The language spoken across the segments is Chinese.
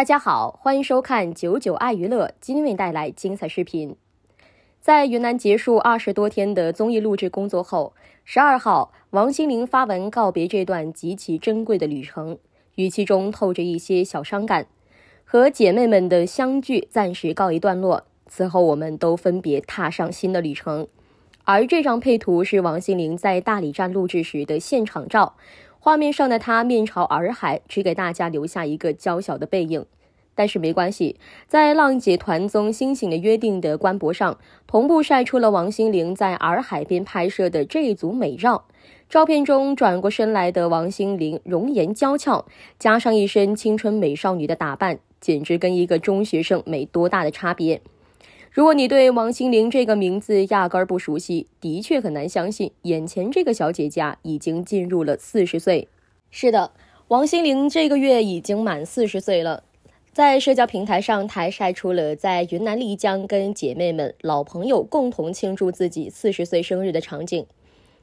大家好，欢迎收看九九爱娱乐，今天带来精彩视频。在云南结束二十多天的综艺录制工作后，十二号，王心凌发文告别这段极其珍贵的旅程，语气中透着一些小伤感。和姐妹们的相聚暂时告一段落，此后我们都分别踏上新的旅程。而这张配图是王心凌在大理站录制时的现场照。画面上的她面朝洱海，只给大家留下一个娇小的背影。但是没关系，在浪姐团综《星星的约定》的官博上，同步晒出了王心凌在洱海边拍摄的这一组美照。照片中转过身来的王心凌，容颜娇俏，加上一身青春美少女的打扮，简直跟一个中学生没多大的差别。如果你对王心凌这个名字压根儿不熟悉，的确很难相信眼前这个小姐姐已经进入了四十岁。是的，王心凌这个月已经满四十岁了。在社交平台上，她晒出了在云南丽江跟姐妹们、老朋友共同庆祝自己四十岁生日的场景。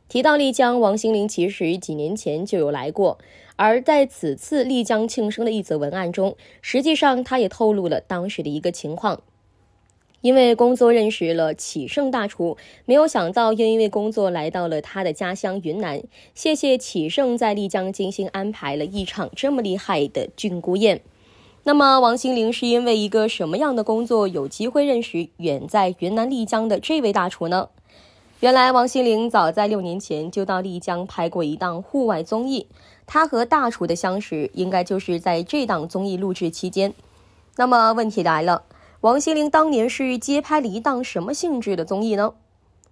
提到丽江，王心凌其实几年前就有来过，而在此次丽江庆生的一则文案中，实际上她也透露了当时的一个情况。因为工作认识了启盛大厨，没有想到又因为工作来到了他的家乡云南。谢谢启盛在丽江精心安排了一场这么厉害的菌菇宴。那么，王心凌是因为一个什么样的工作有机会认识远在云南丽江的这位大厨呢？原来，王心凌早在六年前就到丽江拍过一档户外综艺，她和大厨的相识应该就是在这档综艺录制期间。那么，问题来了。王心凌当年是接拍了一档什么性质的综艺呢？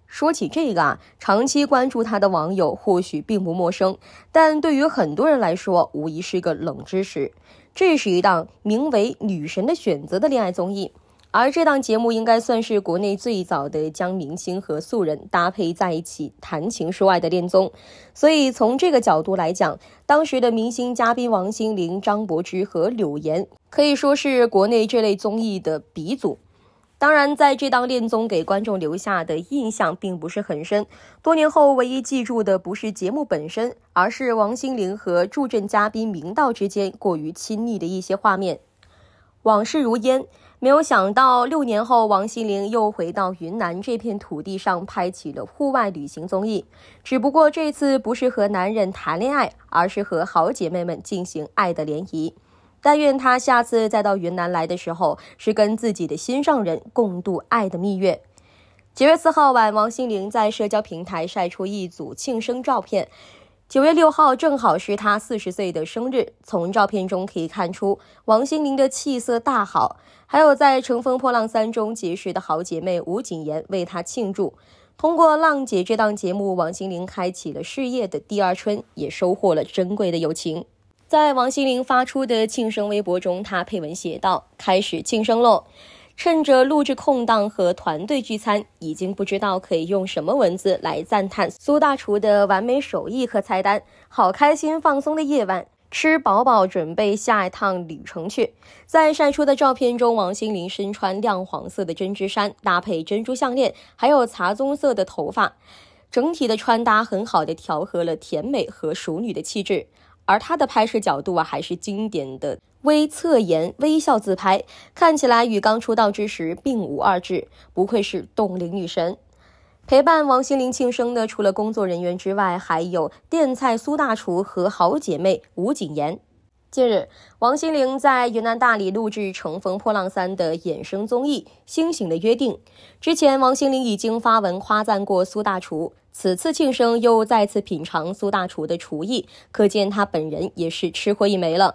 说起这个啊，长期关注她的网友或许并不陌生，但对于很多人来说，无疑是个冷知识。这是一档名为《女神的选择》的恋爱综艺。而这档节目应该算是国内最早的将明星和素人搭配在一起谈情说爱的恋综，所以从这个角度来讲，当时的明星嘉宾王心凌、张柏芝和柳岩可以说是国内这类综艺的鼻祖。当然，在这档恋综给观众留下的印象并不是很深，多年后唯一记住的不是节目本身，而是王心凌和助阵嘉宾明道之间过于亲密的一些画面。往事如烟。没有想到，六年后王心凌又回到云南这片土地上拍起了户外旅行综艺。只不过这次不是和男人谈恋爱，而是和好姐妹们进行爱的联谊。但愿她下次再到云南来的时候，是跟自己的心上人共度爱的蜜月。九月四号晚，王心凌在社交平台晒出一组庆生照片。九月六号正好是他四十岁的生日。从照片中可以看出，王心凌的气色大好。还有在《乘风破浪三》中结识的好姐妹吴谨言为她庆祝。通过《浪姐》这档节目，王心凌开启了事业的第二春，也收获了珍贵的友情。在王心凌发出的庆生微博中，她配文写道：“开始庆生喽。”趁着录制空档和团队聚餐，已经不知道可以用什么文字来赞叹苏大厨的完美手艺和菜单。好开心放松的夜晚，吃饱饱，准备下一趟旅程去。在晒出的照片中，王心凌身穿亮黄色的针织衫，搭配珍珠项链，还有茶棕色的头发，整体的穿搭很好的调和了甜美和熟女的气质。而她的拍摄角度啊，还是经典的微侧颜微笑自拍，看起来与刚出道之时并无二致，不愧是冻龄女神。陪伴王心凌庆生的，除了工作人员之外，还有电菜苏大厨和好姐妹吴谨言。近日，王心凌在云南大理录制《乘风破浪三》的衍生综艺《星星的约定》。之前，王心凌已经发文夸赞过苏大厨。此次庆生又再次品尝苏大厨的厨艺，可见他本人也是吃货一枚了。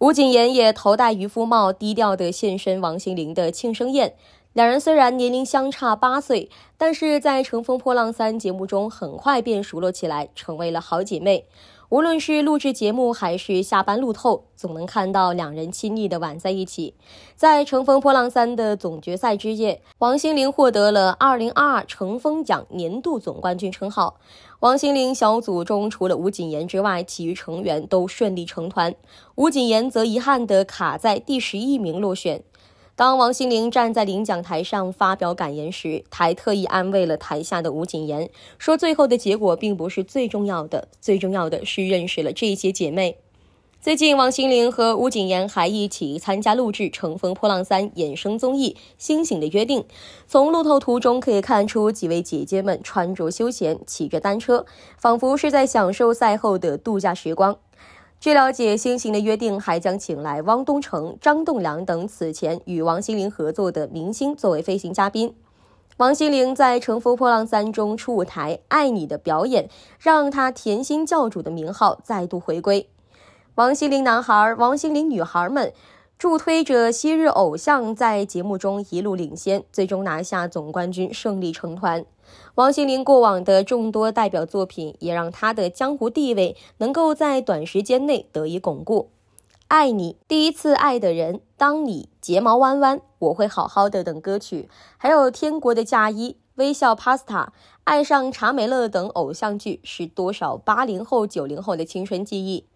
吴谨言也头戴渔夫帽，低调的现身王心凌的庆生宴。两人虽然年龄相差八岁，但是在《乘风破浪三》节目中很快便熟络起来，成为了好姐妹。无论是录制节目还是下班路透，总能看到两人亲昵的挽在一起。在《乘风破浪三》的总决赛之夜，王心凌获得了2022乘风奖年度总冠军称号。王心凌小组中除了吴谨言之外，其余成员都顺利成团，吴谨言则遗憾地卡在第十一名落选。当王心凌站在领奖台上发表感言时，还特意安慰了台下的吴谨言，说最后的结果并不是最重要的，最重要的是认识了这些姐妹。最近，王心凌和吴谨言还一起参加录制《乘风破浪三》衍生综艺《星星的约定》。从路透图中可以看出，几位姐姐们穿着休闲，骑着单车，仿佛是在享受赛后的度假时光。据了解，新型的约定还将请来汪东城、张栋梁等此前与王心凌合作的明星作为飞行嘉宾。王心凌在《乘风破浪三》中出舞台，《爱你》的表演让她“甜心教主”的名号再度回归。王心凌男孩、王心凌女孩们。助推着昔日偶像在节目中一路领先，最终拿下总冠军，胜利成团。王心凌过往的众多代表作品，也让她的江湖地位能够在短时间内得以巩固。爱你，第一次爱的人，当你睫毛弯弯，我会好好的等。歌曲还有《天国的嫁衣》《微笑 Pasta》《爱上查美乐》等偶像剧，是多少八零后、九零后的青春记忆。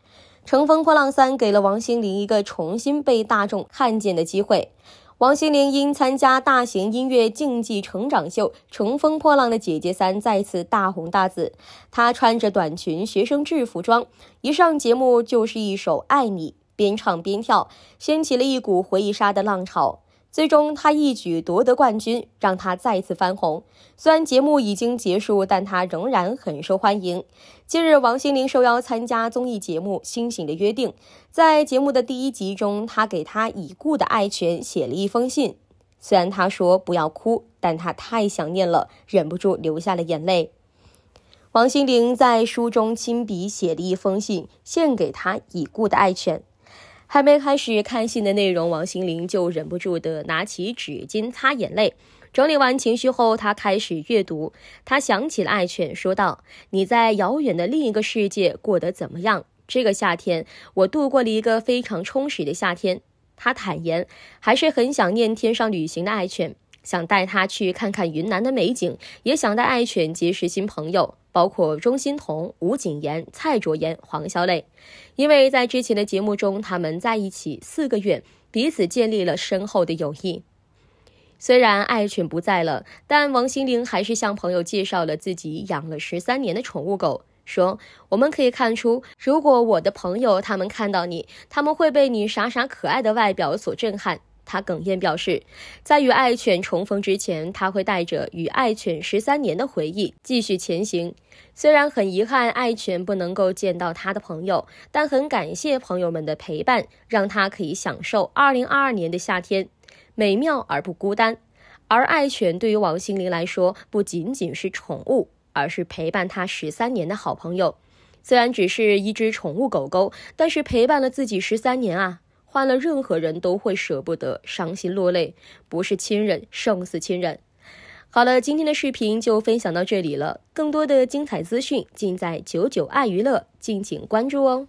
《乘风破浪三》给了王心凌一个重新被大众看见的机会。王心凌因参加大型音乐竞技成长秀《乘风破浪的姐姐三》，再次大红大紫。她穿着短裙学生制服装，一上节目就是一首《爱你》，边唱边跳，掀起了一股回忆杀的浪潮。最终，他一举夺得冠军，让他再次翻红。虽然节目已经结束，但他仍然很受欢迎。近日，王心凌受邀参加综艺节目《星星的约定》。在节目的第一集中，她给她已故的爱犬写了一封信。虽然她说不要哭，但她太想念了，忍不住流下了眼泪。王心凌在书中亲笔写了一封信，献给她已故的爱犬。还没开始看信的内容，王心凌就忍不住的拿起纸巾擦眼泪。整理完情绪后，她开始阅读。她想起了爱犬，说道：“你在遥远的另一个世界过得怎么样？这个夏天，我度过了一个非常充实的夏天。”她坦言，还是很想念天上旅行的爱犬。想带他去看看云南的美景，也想带爱犬结识新朋友，包括钟欣桐、吴谨言、蔡卓妍、黄小蕾，因为在之前的节目中，他们在一起四个月，彼此建立了深厚的友谊。虽然爱犬不在了，但王心凌还是向朋友介绍了自己养了十三年的宠物狗，说我们可以看出，如果我的朋友他们看到你，他们会被你傻傻可爱的外表所震撼。他哽咽表示，在与爱犬重逢之前，他会带着与爱犬十三年的回忆继续前行。虽然很遗憾爱犬不能够见到他的朋友，但很感谢朋友们的陪伴，让他可以享受二零二二年的夏天，美妙而不孤单。而爱犬对于王心凌来说，不仅仅是宠物，而是陪伴他十三年的好朋友。虽然只是一只宠物狗狗，但是陪伴了自己十三年啊。换了任何人都会舍不得，伤心落泪，不是亲人胜似亲人。好了，今天的视频就分享到这里了，更多的精彩资讯尽在九九爱娱乐，敬请关注哦。